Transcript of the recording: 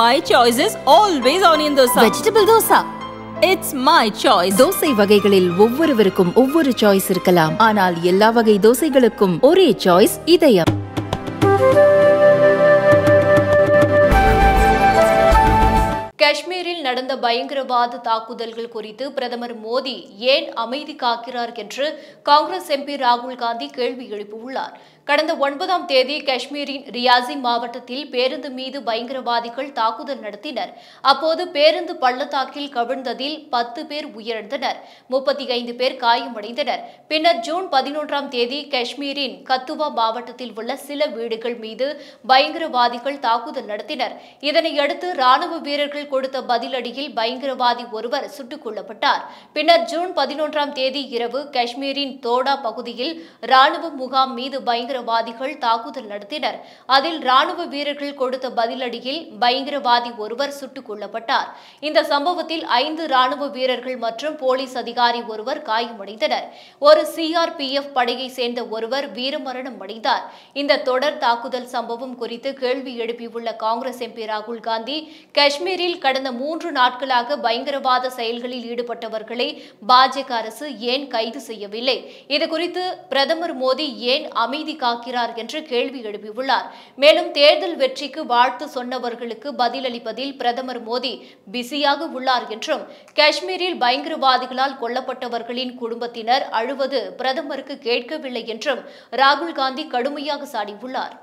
my choice is always onion dosa vegetable dosa it's my choice தோசை வகைகளில் ஒவ்வொருவருக்கும் ஒவ்வொரு சாய்ஸ் இருக்கலாம் ஆனால் எல்லா வகை தோசைகளுக்கும் ஒரே சாய்ஸ் இதயம் காஷ்மீரில் நடந்த பயங்கரவாத தாக்குதல்கள் குறித்து பிரதமர் மோடி ஏன் அமைதி காக்கிறார் என்று காங்கிரஸ் எம்பி ராகுல் காந்தி கேள்வி எழுப்பியுள்ளார் கடந்த ஒன்பதாம் தேதி காஷ்மீரின் ரியாசி மாவட்டத்தில் பேருந்து மீது பயங்கரவாதிகள் தாக்குதல் நடத்தினர் அப்போது பேருந்து பள்ளத்தாக்கில் கவிழ்ந்ததில் பத்து பேர் உயிரிழந்தனர் முப்பத்தி ஐந்து பேர் காயமடைந்தனர் பின்னர் ஜூன் பதினொன்றாம் தேதி காஷ்மீரின் கத்துவா மாவட்டத்தில் உள்ள சில வீடுகள் மீது பயங்கரவாதிகள் தாக்குதல் நடத்தினர் இதனையடுத்து ராணுவ வீரர்கள் கொடுத்த பதிலடியில் பயங்கரவாதி ஒருவர் சுட்டுக் கொல்லப்பட்டார் பின்னர் ஜூன் பதினொன்றாம் தேதி இரவு காஷ்மீரின் தோடா பகுதியில் ராணுவ முகாம் மீது பயங்கர பயங்கரவாதிகள் தாக்குதல் நடத்தினர் அதில் ராணுவ வீரர்கள் கொடுத்த பதிலடியில் பயங்கரவாதி ஒருவர் சுட்டுக் கொல்லப்பட்டார் இந்த சம்பவத்தில் ஐந்து ராணுவ வீரர்கள் மற்றும் போலீஸ் அதிகாரி ஒருவர் காயமடைந்தனர் ஒரு சிஆர்பிஎஃப் படையை சேர்ந்த ஒருவர் வீரமரணம் அடைந்தார் இந்த தொடர் தாக்குதல் சம்பவம் குறித்து கேள்வி எழுப்பியுள்ள காங்கிரஸ் எம்பி ராகுல் காந்தி காஷ்மீரில் கடந்த மூன்று நாட்களாக பயங்கரவாத செயல்களில் ஈடுபட்டவர்களை பாஜக அரசு ஏன் கைது செய்யவில்லை இதுகுறித்து பிரதமர் மோடி ஏன் அமைதி காக்கிறார் என்று கேள்வி எழுப்பியுள்ளார் மேலும் தேர்தல் வெற்றிக்கு வாழ்த்து சொன்னவர்களுக்கு பதிலளிப்பதில் பிரதமர் மோடி பிஸியாக உள்ளார் என்றும் காஷ்மீரில் பயங்கரவாதிகளால் கொல்லப்பட்டவர்களின் குடும்பத்தினர் அழுவது பிரதமருக்கு கேட்கவில்லை என்றும் ராகுல் காந்தி கடுமையாக சாடியுள்ளார்